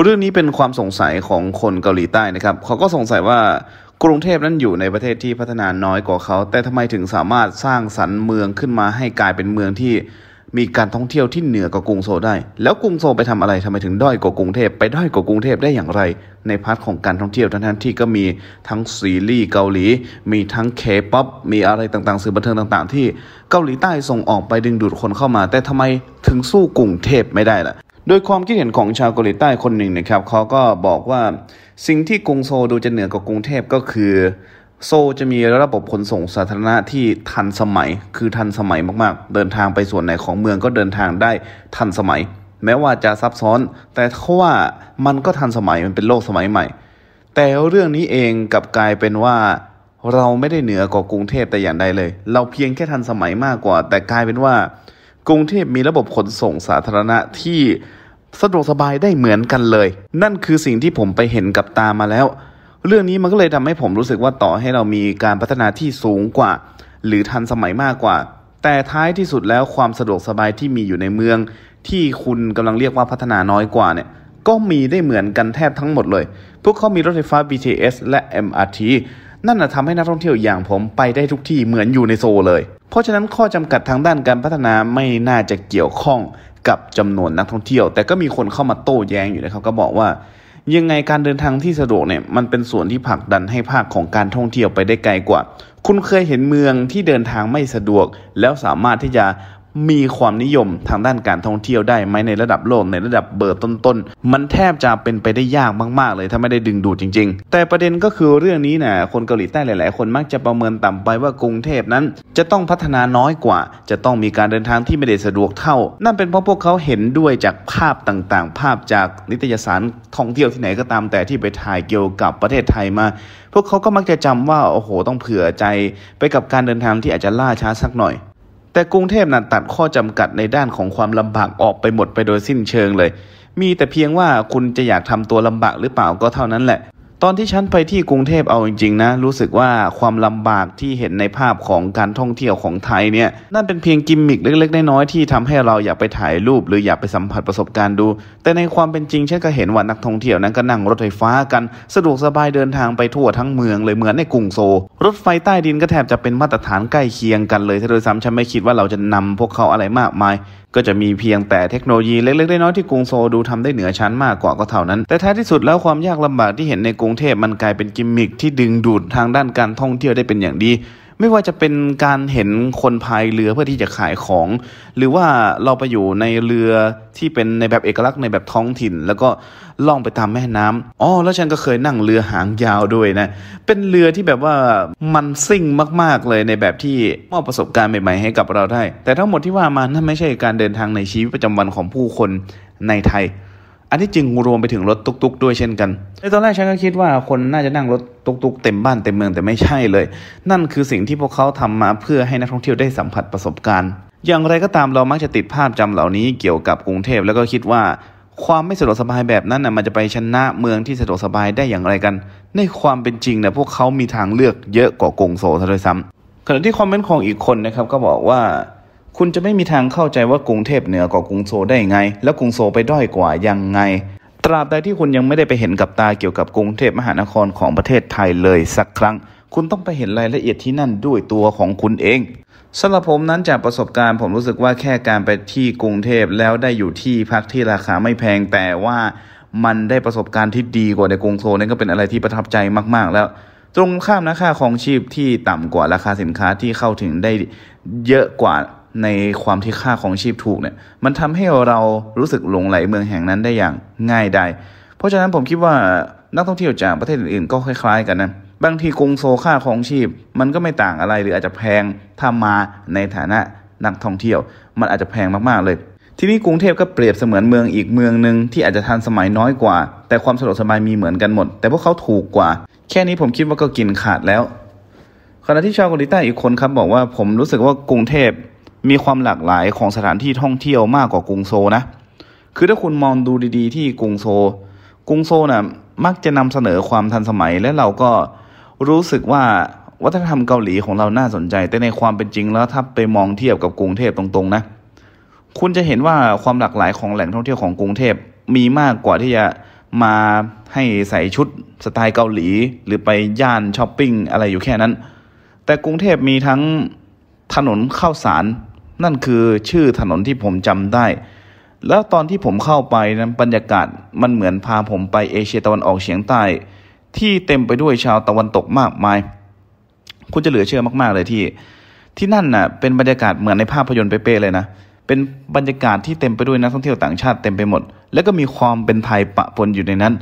เรื่องนี้เป็นความสงสัยของคนเกาหลีใต้นะครับ เขาก็สงสัยว่ากรุงเทพนั้นอยู่ในประเทศที่พัฒนาน้อยกว่าเขา แต่ทำไมถึงสามารถสร้างสรรค์เมืองขึ้นมาให้กลายเป็นเมืองที่ มีการท่องเที่ยวที่เหนือกว่ากรุงโซได้ แล้วกรุงโซไปทำอะไรทำไมถึงด้อยกว่ากรุงเทพ ไปด้อยกว่ากรุงเทพได้อย่างไร ในพาร์ทของการท่องเที่ยวทั้งทั้นที่ก็มีทั้งซีรีส์เกาหลี มีทั้งเคป๊อปมีอะไรต่างๆ สื่อบันเทิงต่าง ๆ ที่เกาหลีใต้ส่งออกไปดึงดูดคนเข้ามา แต่ทำไมถึงสู้กรุงเทพไม่ได้ล่ะโดยความคิดเห็นของชาวเกาหลีใต้คนหนึ่งนะครับเขาก็บอกว่า สิ่งที่กรุงโซดูจะเหนือกว่ากรุงเทพก็คือ โซจะมีระบบขนส่งสาธารณะที่ทันสมัย คือทันสมัยมาก ๆ เดินทางไปส่วนไหนของเมืองก็เดินทางได้ทันสมัย แม้ว่าจะซับซ้อน แต่เพราะว่ามันก็ทันสมัยมันเป็นโลกสมัยใหม่ แต่เรื่องนี้เองกลับกลายเป็นว่า เราไม่ได้เหนือกว่ากรุงเทพแต่อย่างใดเลย เราเพียงแค่ทันสมัยมากกว่า แต่กลายเป็นว่ากรุงเทพมีระบบขนส่งสาธารณะที่ สะดวกสบายได้เหมือนกันเลย นั่นคือสิ่งที่ผมไปเห็นกับตามาแล้ว เรื่องนี้มันก็เลยทำให้ผมรู้สึกว่าต่อให้เรามีการพัฒนาที่สูงกว่า หรือทันสมัยมากกว่า แต่ท้ายที่สุดแล้วความสะดวกสบายที่มีอยู่ในเมือง ที่คุณกำลังเรียกว่าพัฒนาน้อยกว่าเนี่ย ก็มีได้เหมือนกันแทบทั้งหมดเลย พวกเขามีรถไฟฟ้า BTS และ MRT นั่นทำให้นักท่องเที่ยวอย่างผมไปได้ทุกที่เหมือนอยู่ในโซเลยเพราะฉะนั้นข้อจำกัดทางด้านการพัฒนาไม่น่าจะเกี่ยวข้องกับจำนวนนักท่องเที่ยว แต่ก็มีคนเข้ามาโต้แย้งอยู่นะครับก็บอกว่า ยังไงการเดินทางที่สะดวกเนี่ยมันเป็นส่วนที่ผลักดันให้ภาคของการท่องเที่ยวไปได้ไกลกว่า คุณเคยเห็นเมืองที่เดินทางไม่สะดวกแล้วสามารถที่จะมีความนิยมทางด้านการท่องเที่ยวได้ไหมในระดับโลกในระดับเบอร์ต้นๆมันแทบจะเป็นไปได้ยากมากๆ เลยถ้าไม่ได้ดึงดูดจริงๆ แต่ประเด็นก็คือเรื่องนี้นะคนเกาหลีใต้หลาย ๆ คนมักจะประเมินต่ำไปว่ากรุงเทพนั้น จะต้องพัฒนาน้อยกว่า จะต้องมีการเดินทางที่ไม่ได้สะดวกเท่า นั่นเป็นเพราะพวกเขาเห็นด้วยจากภาพต่างๆ ภาพจากนิตยสารท่องเที่ยวที่ไหนก็ตาม แต่ที่ไปถ่ายเกี่ยวกับประเทศไทยมา พวกเขาก็มักจะจำว่าโอ้โห ต้องเผื่อใจ ไปกับการเดินทางที่อาจจะล่าช้าสักหน่อยแต่กรุงเทพนั้นตัดข้อจำกัดในด้านของความลำบากออกไปหมดไปโดยสิ้นเชิงเลย มีแต่เพียงว่าคุณจะอยากทำตัวลำบากหรือเปล่าก็เท่านั้นแหละตอนที่ฉันไปที่กรุงเทพเอาจริงๆนะรู้สึกว่าความลำบากที่เห็นในภาพของการท่องเที่ยวของไทยเนี่ยนั่นเป็นเพียงกิมมิคเล็กๆ น้อยๆที่ทำให้เราอยากไปถ่ายรูปหรืออยากไปสัมผัสประสบการณ์ดู แต่ในความเป็นจริงฉันก็เห็นว่านักท่องเที่ยวนั้นก็นั่งรถไฟฟ้ากันสะดวกสบายเดินทางไปทั่วทั้งเมืองเลยเหมือนในกรุงโซ รถไฟใต้ดินก็แทบจะเป็นมาตรฐานใกล้เคียงกัน เลยถ้าโดยซ้ำฉันไม่คิดว่าเราจะนำพวกเขาอะไรมากมายก็จะมีเพียงแต่เทคโนโลยีเล็ก ๆ น้อยๆที่กรุงโซดูทำได้เหนือชั้นมากกว่าก็เท่านั้น แต่ท้ายที่สุดแล้วความยากลำบากที่เห็นในกรุงเทพมันกลายเป็นกิมมิคที่ดึงดูดทางด้านการท่องเที่ยวได้เป็นอย่างดีไม่ว่าจะเป็นการเห็นคนพายเรือเพื่อที่จะขายของ หรือว่าเราไปอยู่ในเรือที่เป็นในแบบเอกลักษณ์ในแบบท้องถิ่น แล้วก็ล่องไปตามแม่น้ำอ๋อแล้วฉันก็เคยนั่งเรือหางยาวด้วยนะ เป็นเรือที่แบบว่ามันซิ่งมากๆเลยในแบบที่มอบประสบการณ์ใหม่ๆให้กับเราได้ แต่ทั้งหมดที่ว่ามานั่นไม่ใช่การเดินทางในชีวิตประจำวันของผู้คนในไทยอันที่จริงรวมไปถึงรถตุกๆด้วยเช่นกันในตอนแรกฉันก็คิดว่าคนน่าจะนั่งรถตุกๆเต็มบ้านเต็มเมืองแต่ไม่ใช่เลย นั่นคือสิ่งที่พวกเขาทำมาเพื่อให้นักท่องเที่ยวได้สัมผัสประสบการณ์ อย่างไรก็ตามเรามักจะติดภาพจำเหล่านี้เกี่ยวกับกรุงเทพ แล้วก็คิดว่าความไม่สะดวกสบายแบบนั้นนะ่ะมันจะไปชนะเมืองที่สะดวกสบายได้อย่างไรกัน ในความเป็นจริงนะ่ะพวกเขามีทางเลือกเยอะกว่ากรุงโซซะด้วยซ้ำขณะที่คอมเมนต์ของอีกคนนะครับก็บอกว่าคุณจะไม่มีทางเข้าใจว่ากรุงเทพเหนือกว่ากรุงโซได้ไง แล้วกรุงโซไปด้อยกว่ายังไง ตราบใดที่คุณยังไม่ได้ไปเห็นกับตาเกี่ยวกับกรุงเทพมหานครของประเทศไทยเลยสักครั้ง คุณต้องไปเห็นรายละเอียดที่นั่นด้วยตัวของคุณเองสำหรับผมนั้นจากประสบการณ์ ผมรู้สึกว่าแค่การไปที่กรุงเทพแล้วได้อยู่ที่พักที่ราคาไม่แพงแต่ว่า มันได้ประสบการณ์ที่ดีกว่าในกรุงโซนั่นก็เป็นอะไรที่ประทับใจมากๆ แล้ว ตรงข้ามนะค่าของชีพที่ต่ำกว่าราคาสินค้าที่เข้าถึงได้เยอะกว่าในความที่ค่าของชีพถูกเนี่ยมันทำให้เรารู้สึกหลงไหลเมืองแห่งนั้นได้อย่างง่ายดายเพราะฉะนั้นผมคิดว่านักท่องเที่ยวจากประเทศอื่นๆ ก็คล้ายๆกันนะบางทีกรุงโซค่าของชีพมันก็ไม่ต่างอะไร หรืออาจจะแพงถ้ามาในฐานะนักท่องเที่ยวมันอาจจะแพงมากๆเลย ที่นี้กรุงเทพก็เปรียบเสมือนเมืองอีกเมืองหนึ่งที่อาจจะทันสมัยน้อยกว่า แต่ความสะดวกสบายมีเหมือนกันหมด แต่พวกเขาถูกกว่าแค่นี้ผมคิดว่าก็กินขาดแล้วขณะที่ชาวกรีต้อีกคนครับบอกว่าผมรู้สึกว่ากรุงเทพมีความหลากหลายของสถานที่ท่องเที่ยวมากกว่ากรุงโซนะ คือถ้าคุณมองดูดีๆ ที่กรุงโซ กรุงโซนะ่ะมักจะนำเสนอความทันสมัยและเราก็รู้สึกว่าวัฒนธรรมเกาหลีของเราน่าสนใจแต่ในความเป็นจริงแล้ว ถ้าไปมองเทียบกับกรุงเทพตรงๆ นะ คุณจะเห็นว่าความหลากหลายของแหล่งท่องเที่ยวของกรุงเทพมีมากกว่าที่จะมาให้ใส่ชุดสไตล์เกาหลีหรือไปย่านช้อปปิ้งอะไรอยู่แค่นั้น แต่กรุงเทพมีทั้งถนนข้าวสารนั่นคือชื่อถนนที่ผมจำได้ แล้วตอนที่ผมเข้าไปนั้นบรรยากาศมันเหมือนพาผมไปเอเชียตะวันออกเฉียงใต้ ที่เต็มไปด้วยชาวตะวันตกมากมาย คุณจะเหลือเชื่อมากๆเลยที่ ที่นั่นน่ะเป็นบรรยากาศเหมือนในภาพยนตร์เป๊ะเลยนะ เป็นบรรยากาศที่เต็มไปด้วยนักท่องเที่ยวต่างชาติเต็มไปหมด แล้วก็มีความเป็นไทยปะปนอยู่ในนั้น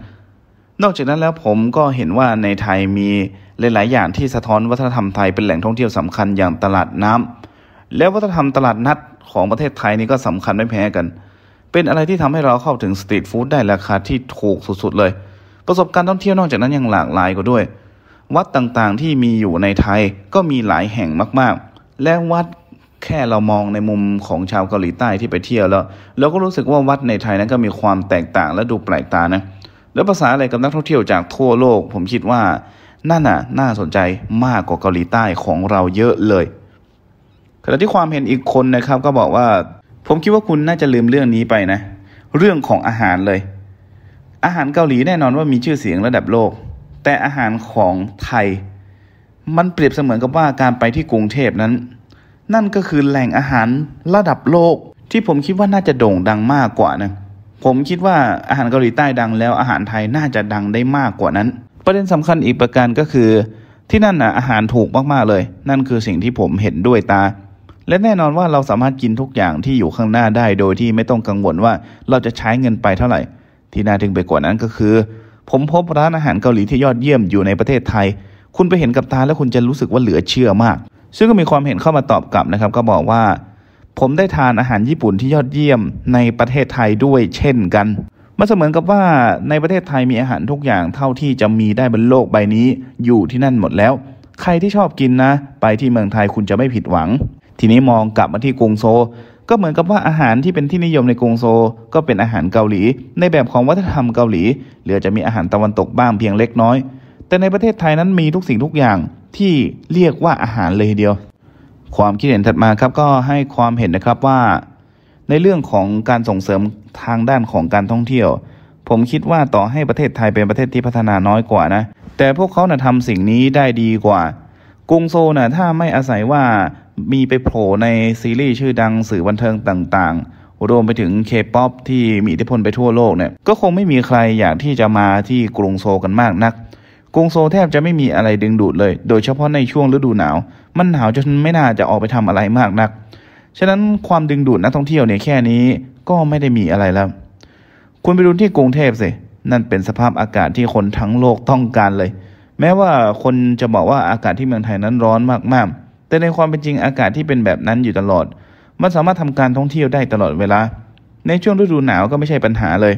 นอกจากนั้นแล้วผมก็เห็นว่าในไทยมีหลาย ๆอย่างที่สะท้อนวัฒนธรรมไทยเป็นแหล่งท่องเที่ยวสำคัญอย่างตลาดน้ำแล้ววัฒนธรรมตลาดนัดของประเทศไทยนี่ก็สำคัญไม่แพ้กัน เป็นอะไรที่ทำให้เราเข้าถึงสตรีทฟู้ดได้ราคาที่ถูกสุด ๆ เลย ประสบการณ์ท่องเที่ยวนอกจากนั้นยังหลากหลายกว่าด้วย วัดต่างๆที่มีอยู่ในไทยก็มีหลายแห่งมากๆ และวัดแค่เรามองในมุมของชาวเกาหลีใต้ที่ไปเที่ยวแล้ว เราก็รู้สึกว่าวัดในไทยนั้นก็มีความแตกต่างและดูแปลกตานะ แล้วภาษาอะไรกับนักท่องเที่ยวจากทั่วโลก ผมคิดว่านั่นน่ะน่าสนใจมากกว่าเกาหลีใต้ของเราเยอะเลยขณะที่ความเห็นอีกคนนะครับก็บอกว่า ผมคิดว่าคุณน่าจะลืมเรื่องนี้ไปนะ เรื่องของอาหารเลย อาหารเกาหลีแน่นอนว่ามีชื่อเสียงระดับโลก แต่อาหารของไทย มันเปรียบเสมือนกับว่าการไปที่กรุงเทพนั้น นั่นก็คือแหล่งอาหารระดับโลกที่ผมคิดว่าน่าจะโด่งดังมากกว่านะผมคิดว่าอาหารเกาหลีใต้ดังแล้วอาหารไทยน่าจะดังได้มากกว่านั้น ประเด็นสำคัญอีกประการก็คือที่นั่นนะอาหารถูกมากๆเลย นั่นคือสิ่งที่ผมเห็นด้วยตาและแน่นอนว่าเราสามารถกินทุกอย่างที่อยู่ข้างหน้าได้โดยที่ไม่ต้องกังวลว่าเราจะใช้เงินไปเท่าไหร่ ที่น่าทึ่งไปกว่านั้นก็คือ ผมพบร้านอาหารเกาหลีที่ยอดเยี่ยมอยู่ในประเทศไทย คุณไปเห็นกับตาแล้วคุณจะรู้สึกว่าเหลือเชื่อมาก ซึ่งก็มีความเห็นเข้ามาตอบกลับนะครับ ก็บอกว่า ผมได้ทานอาหารญี่ปุ่นที่ยอดเยี่ยมในประเทศไทยด้วยเช่นกันมันเสมือนกับว่าในประเทศไทยมีอาหารทุกอย่างเท่าที่จะมีได้บนโลกใบนี้ อยู่ที่นั่นหมดแล้ว ใครที่ชอบกินนะ ไปที่เมืองไทยคุณจะไม่ผิดหวังทีนี้มองกลับมาที่กรุงโซ ก็เหมือนกับว่าอาหารที่เป็นที่นิยมในกรุงโซ ก็เป็นอาหารเกาหลี ในแบบของวัฒนธรรมเกาหลี เหลือจะมีอาหารตะวันตกบ้างเพียงเล็กน้อย แต่ในประเทศไทยนั้นมีทุกสิ่งทุกอย่างที่เรียกว่าอาหารเลยเดียว ความคิดเห็นถัดมาครับก็ให้ความเห็นนะครับว่า ในเรื่องของการส่งเสริมทางด้านของการท่องเที่ยว ผมคิดว่าต่อให้ประเทศไทยเป็นประเทศที่พัฒนาน้อยกว่านะ แต่พวกเขานะ่ะทำสิ่งนี้ได้ดีกว่า กรุงโซนะ่ะถ้าไม่อาศัยว่ามีไปโผล่ในซีรีส์ชื่อดังสื่อบันเทิงต่างๆรวมไปถึงเคป๊อปที่มีอิทธิพลไปทั่วโลกเนี่ยก็คงไม่มีใครอยากที่จะมาที่กรุงโซกันมากนัก กรุงโซแทบจะไม่มีอะไรดึงดูดเลย โดยเฉพาะในช่วงฤดูหนาว มันหนาวจนไม่น่าจะออกไปทำอะไรมากนักฉะนั้นความดึงดูดนักท่องเที่ยวเนี่ยแค่นี้ก็ไม่ได้มีอะไรแล้วคุณไปดูที่กรุงเทพสินั่นเป็นสภาพอากาศที่คนทั้งโลกต้องการเลย แม้ว่าคนจะบอกว่าอากาศที่เมืองไทยนั้นร้อนมากๆแต่ในความเป็นจริงอากาศที่เป็นแบบนั้นอยู่ตลอด มันสามารถทำการท่องเที่ยวได้ตลอดเวลา ในช่วงฤดูหนาวก็ไม่ใช่ปัญหาเลย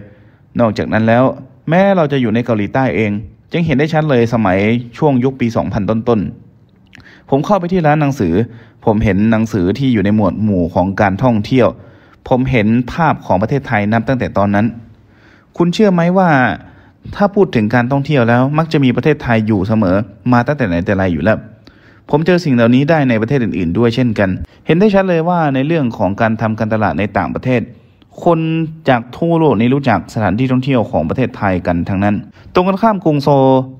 นอกจากนั้นแล้ว แม้เราจะอยู่ในเกาหลีใต้เอง จึงเห็นได้ชัดเลยสมัยช่วงยุคปี 2000 ต้นๆ ผมเข้าไปที่ร้านหนังสือ ผมเห็นหนังสือที่อยู่ในหมวดหมู่ของการท่องเที่ยว ผมเห็นภาพของประเทศไทยนับตั้งแต่ตอนนั้น คุณเชื่อไหมว่าถ้าพูดถึงการท่องเที่ยวแล้วมักจะมีประเทศไทยอยู่เสมอ มาตั้งแต่ไหนแต่ไรอยู่แล้วผมเจอสิ่งเหล่านี้ได้ในประเทศอื่น ๆ ด้วยเช่นกัน เห็นได้ชัดเลยว่าในเรื่องของการทำการตลาดในต่างประเทศ คนจากทั่วโลกนี้รู้จักสถานที่ท่องเที่ยวของประเทศไทยกันทั้งนั้น ตรงกันข้ามกรุงโซ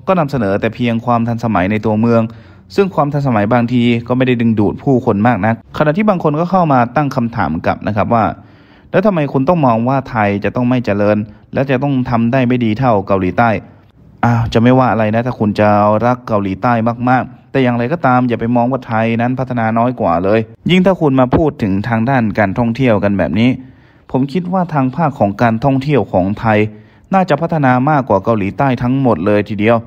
ก็นำเสนอแต่เพียงความทันสมัยในตัวเมือง ซึ่งความทันสมัยบางทีก็ไม่ได้ดึงดูดผู้คนมากนะัก ขณะที่บางคนก็เข้ามาตั้งคำถามกับนะครับว่า แล้วทำไมคุณต้องมองว่าไทยจะต้องไม่เจริญ และจะต้องทำได้ไม่ดีเท่าเกาหลีใต้ อ้าวจะไม่ว่าอะไรนะถ้าคุณจะรักเกาหลีใต้มากๆแต่อย่างไรก็ตามอย่าไปมองว่าไทยนั้นพัฒนาน้อยกว่าเลย ยิ่งถ้าคุณมาพูดถึงทางด้านการท่องเที่ยวกันแบบนี้ ผมคิดว่าทางภาคของการท่องเที่ยวของไทย น่าจะพัฒนามากกว่าเกาหลีใต้ทั้งหมดเลยทีเดียว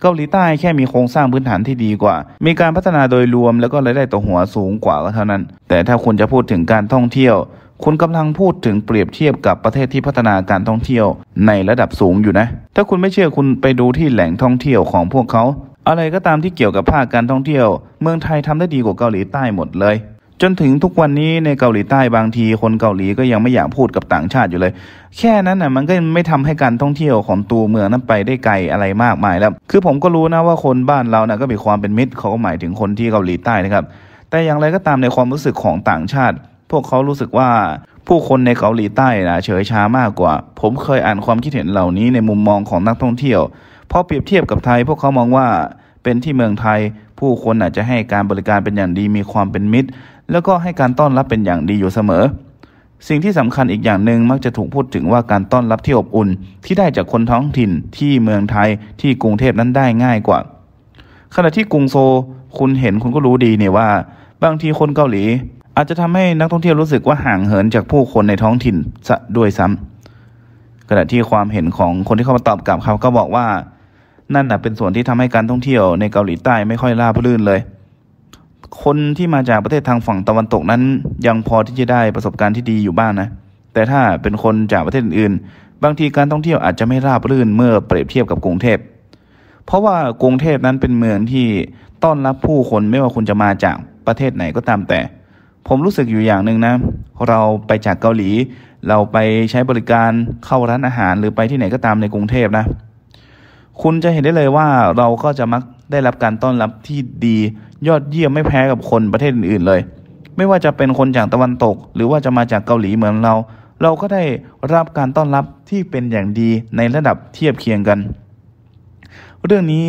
เกาหลีใต้แค่มีโครงสร้างพื้นฐานที่ดีกว่า มีการพัฒนาโดยรวมแล้วก็รายได้ต่อหัวสูงกว่าก็เท่านั้น แต่ถ้าคุณจะพูดถึงการท่องเที่ยว คุณกำลังพูดถึงเปรียบเทียบกับประเทศที่พัฒนาการท่องเที่ยว ในระดับสูงอยู่นะ ถ้าคุณไม่เชื่อคุณไปดูที่แหล่งท่องเที่ยวของพวกเขาอะไรก็ตามที่เกี่ยวกับภาคการท่องเที่ยว เมืองไทยทำได้ดีกว่าเกาหลีใต้หมดเลย จนถึงทุกวันนี้ในเกาหลีใต้บางที คนเกาหลีก็ยังไม่อยากพูดกับต่างชาติอยู่เลย แค่นั้นนะ่ะมันก็ไม่ทำให้การท่องเที่ยวของตัวเมืองนั้นไปได้ไกลอะไรมากมายแล้ว คือผมก็รู้นะว่าคนบ้านเรานะ่ะก็มีความเป็นมิตรเขาก็หมายถึงคนที่เกาหลีใต้นะครับแต่อย่างไรก็ตามในความรู้สึกของต่างชาติ พวกเขารู้สึกว่าผู้คนในเกาหลีใต้นะเฉยช้ามากกว่า ผมเคยอ่านความคิดเห็นเหล่านี้ในมุมมองของนักท่องเที่ยวพอเปรียบเทียบกับไทยพวกเขามองว่าเป็นที่เมืองไทย ผู้คนอาจจะให้การบริการเป็นอย่างดีมีความเป็นมิตร แล้วก็ให้การต้อนรับเป็นอย่างดีอยู่เสมอ สิ่งที่สำคัญอีกอย่างหนึ่งมักจะถูกพูดถึงว่าการต้อนรับที่อบอุ่นที่ได้จากคนท้องถิ่นที่เมืองไทย ที่กรุงเทพนั้นได้ง่ายกว่า ขณะที่กรุงโซ คุณเห็นคุณก็รู้ดีเนี่ยว่าบางทีคนเกาหลี อาจจะทำให้นักท่องเที่ยวรู้สึกว่าห่างเหินจากผู้คนในท้องถิ่นซะด้วยซ้ำ ขณะที่ความเห็นของคนที่เข้ามาตอบกลับเขาก็บอกว่านั่นนะเป็นส่วนที่ทำให้การท่องเที่ยวในเกาหลีใต้ไม่ค่อยราบรื่นเลย คนที่มาจากประเทศทางฝั่งตะวันตกนั้นยังพอที่จะได้ประสบการณ์ที่ดีอยู่บ้างนะ แต่ถ้าเป็นคนจากประเทศอื่นบางทีการท่องเที่ยวอาจจะไม่ราบรื่น เมื่อเปรียบเทียบกับกรุงเทพ เพราะว่ากรุงเทพนั้นเป็นเมืองที่ต้อนรับผู้คนไม่ว่าคุณจะมาจากประเทศไหนก็ตามแต่ ผมรู้สึกอยู่อย่างหนึ่งนะ เราไปจากเกาหลี เราไปใช้บริการเข้าร้านอาหาร หรือไปที่ไหนก็ตามในกรุงเทพนะคุณจะเห็นได้เลยว่าเราก็จะมักได้รับการต้อนรับที่ดียอดเยี่ยมไม่แพ้กับคนประเทศอื่นๆเลย ไม่ว่าจะเป็นคนจากตะวันตกหรือว่าจะมาจากเกาหลีเหมือนเรา เราก็ได้รับการต้อนรับที่เป็นอย่างดีในระดับเทียบเคียงกัน เรื่องนี้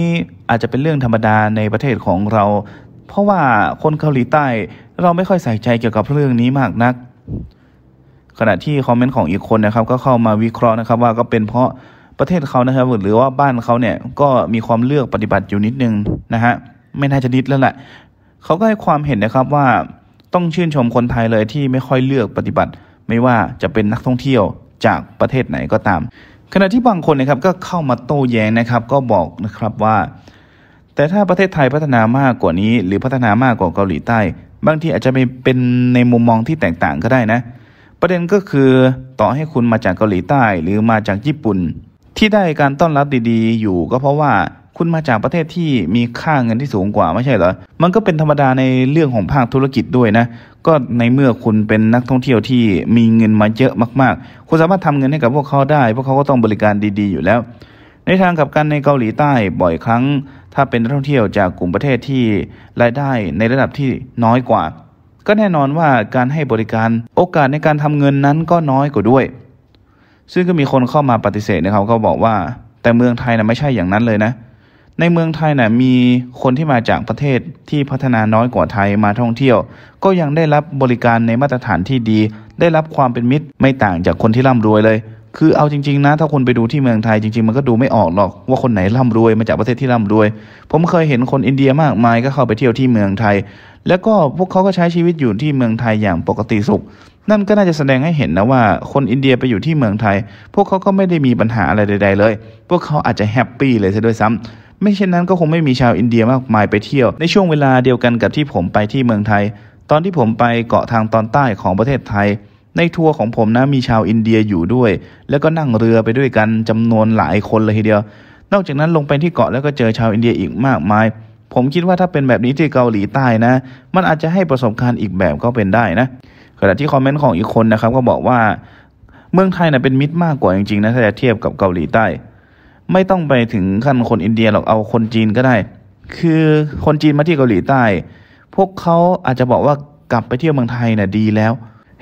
อาจจะเป็นเรื่องธรรมดาในประเทศของเรา เพราะว่าคนเกาหลีใต้เราไม่ค่อยใส่ใจเกี่ยวกับเรื่องนี้มากนัก ขณะที่คอมเมนต์ของอีกคนนะครับก็เข้ามาวิเคราะห์นะครับว่าก็เป็นเพราะประเทศเขานะครับหรือว่าบ้านเขาเนี่ยก็มีความเลือกปฏิบัติ อยู่นิดนึงนะฮะไม่น่าจะนิดแล้วแหละ เขาก็ให้ความเห็นนะครับว่าต้องชื่นชมคนไทยเลยที่ไม่ค่อยเลือกปฏิบัติไม่ว่าจะเป็นนักท่องเที่ยวจากประเทศไหนก็ตาม ขณะที่บางคนนะครับก็เข้ามาโต้แย้งนะครับก็บอกนะครับว่า แต่ถ้าประเทศไทยพัฒนามากกว่านี้ หรือพัฒนามากกว่าเกาหลีใต้บางทีอาจจะเป็นในมุมมองที่แตกต่างก็ได้นะ ประเด็นก็คือต่อให้คุณมาจากเกาหลีใต้ หรือมาจากญี่ปุ่นที่ได้การต้อนรับดีๆอยู่ ก็เพราะว่าคุณมาจากประเทศที่มีค่าเงินที่สูงกว่าไม่ใช่เหรอ มันก็เป็นธรรมดาในเรื่องของภาคธุรกิจด้วยนะ ก็ในเมื่อคุณเป็นนักท่องเที่ยวที่มีเงินมาเยอะมากๆ คุณสามารถทำเงินให้กับพวกเขาได้พวกเขาก็ต้องบริการดีๆอยู่แล้ว ในทางกับกันในเกาหลีใต้บ่อยครั้ง ถ้าเป็นนักท่องเที่ยวจากกลุ่มประเทศที่รายได้ในระดับที่น้อยกว่า ก็แน่นอนว่าการให้บริการโอกาสในการทำเงินนั้นก็น้อยกว่าด้วยซึ่งก็มีคนเข้ามาปฏิเสธนะครับก็บอกว่า แต่เมืองไทยนะไม่ใช่อย่างนั้นเลยนะ ในเมืองไทยน่ะมีคนที่มาจากประเทศที่พัฒนาน้อยกว่าไทยมาท่องเที่ยว ก็ยังได้รับบริการในมาตรฐานที่ดี ได้รับความเป็นมิตร ไม่ต่างจากคนที่ร่ำรวยเลยคือเอาจริงๆนะถ้าคุณไปดูที่เมืองไทย จริงๆมันก็ดูไม่ออกหรอก ว่าคนไหนร่ำรวยมาจากประเทศที่ร่ำรวย ผมเคยเห็นคนอินเดียมากมายก็เข้าไปเที่ยวที่เมืองไทย แล้วก็พวกเขาก็ใช้ชีวิตอยู่ที่เมืองไทยอย่างปกติสุข นั่นก็น่าจะแสดงให้เห็นนะว่า คนอินเดียไปอยู่ที่เมืองไทย พวกเขาก็ไม่ได้มีปัญหาอะไรใดๆเลย พวกเขาอาจจะแฮปปี้เลยซะด้วยซ้ำ ไม่เช่นนั้นก็คงไม่มีชาวอินเดียมากมายไปเที่ยว ในช่วงเวลาเดียวกันกับที่ผมไปที่เมืองไทย ตอนที่ผมไปเกาะทางตอนใต้ของประเทศไทยในทัวร์ของผมนะมีชาวอินเดียอยู่ด้วย แล้วก็นั่งเรือไปด้วยกันจำนวนหลายคนเลยทีเดียว นอกจากนั้นลงไปที่เกาะแล้วก็เจอชาวอินเดียอีกมากมาย ผมคิดว่าถ้าเป็นแบบนี้ที่เกาหลีใต้นะ มันอาจจะให้ประสบการณ์อีกแบบก็เป็นได้นะขณะที่คอมเมนต์ของอีกคนนะครับ ก็บอกว่า เมืองไทยนะเป็นมิตรมากกว่าจริงๆนะถ้าจะเทียบกับเกาหลีใต้ ไม่ต้องไปถึงขั้นคนอินเดียหรอกเอาคนจีนก็ได้ คือคนจีนมาที่เกาหลีใต้ พวกเขาอาจจะบอกว่ากลับไปเที่ยวเมืองไทยนะ่ะดีแล้ว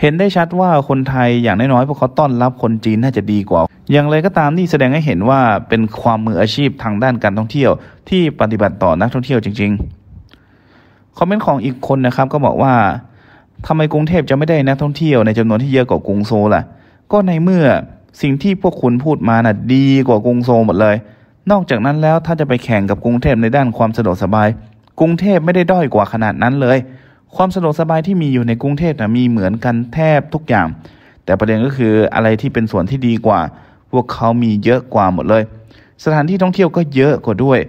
เห็นได้ชัดว่าคนไทยอย่างน้อยๆพวกเขาต้อนรับคนจีนน่าจะดีกว่า อย่างไรก็ตามนี่แสดงให้เห็นว่าเป็นความมืออาชีพทางด้านการท่องเที่ยวที่ปฏิบัติต่อนักท่องเที่ยวจริงๆคอมเมนต์ของอีกคนนะครับก็บอกว่าทำไมกรุงเทพจะไม่ได้นักท่องเที่ยวในจำนวนที่เยอะกว่ากรุงโซล่ะก็ในเมื่อสิ่งที่พวกคุณพูดมานะ่ะดีกว่ากรุงโซลหมดเลย นอกจากนั้นแล้วถ้าจะไปแข่งกับกรุงเทพในด้านความสะดวกสบาย กรุงเทพไม่ได้ด้อยกว่าขนาดนั้นเลยความสะดวกสบายที่มีอยู่ในกรุงเทพนะมีเหมือนกันแทบทุกอย่าง แต่ประเด็นก็คืออะไรที่เป็นส่วนที่ดีกว่า พวกเขามีเยอะกว่าหมดเลย สถานที่ท่องเที่ยวก็เยอะกว่าด้วย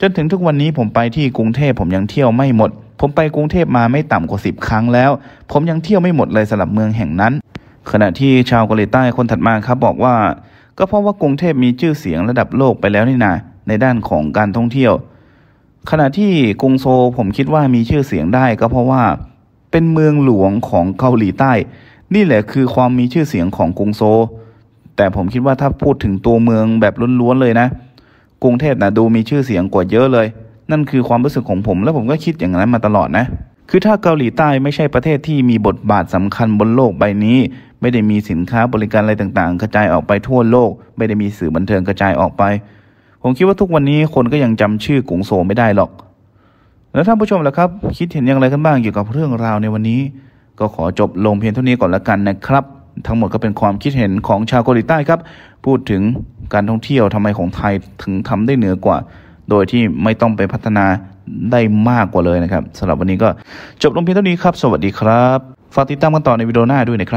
จนถึงทุกวันนี้ผมไปที่กรุงเทพผมยังเที่ยวไม่หมด ผมไปกรุงเทพมาไม่ต่ำกว่าสิบครั้งแล้วผมยังเที่ยวไม่หมดเลยสลับเมืองแห่งนั้น ขณะที่ชาวเกาหลีใต้คนถัดมาครับบอกว่า ก็เพราะว่ากรุงเทพมีชื่อเสียงระดับโลกไปแล้วนี่นาในด้านของการท่องเที่ยวขณะที่กรุงโซผมคิดว่ามีชื่อเสียงได้ก็เพราะว่าเป็นเมืองหลวงของเกาหลีใต้ นี่แหละคือความมีชื่อเสียงของกรุงโซ แต่ผมคิดว่าถ้าพูดถึงตัวเมืองแบบล้วนๆเลยนะ กรุงเทพนะดูมีชื่อเสียงกว่าเยอะเลย นั่นคือความรู้สึกของผม แล้วผมก็คิดอย่างนั้นมาตลอดนะ คือถ้าเกาหลีใต้ไม่ใช่ประเทศที่มีบทบาทสำคัญบนโลกใบนี้ไม่ได้มีสินค้าบริการอะไรต่างๆกระจายออกไปทั่วโลก ไม่ได้มีสื่อบันเทิงกระจายออกไปผมคิดว่าทุกวันนี้คนก็ยังจำชื่อกุงโซไม่ได้หรอก แล้วท่านผู้ชมล่ะครับคิดเห็นอย่างไรกันบ้างเกี่ยวกับเรื่องราวในวันนี้ก็ขอจบลงเพียงเท่านี้ก่อนละกันนะครับ ทั้งหมดก็เป็นความคิดเห็นของชาวเกาหลีใต้ครับพูดถึงการท่องเที่ยวทำไมของไทยถึงทำได้เหนือกว่า โดยที่ไม่ต้องไปพัฒนาได้มากกว่าเลยนะครับสำหรับวันนี้ก็จบลงเพียงเท่านี้ครับสวัสดีครับ ฝากติดตามกันต่อในวิดีโอหน้าด้วยนะครับ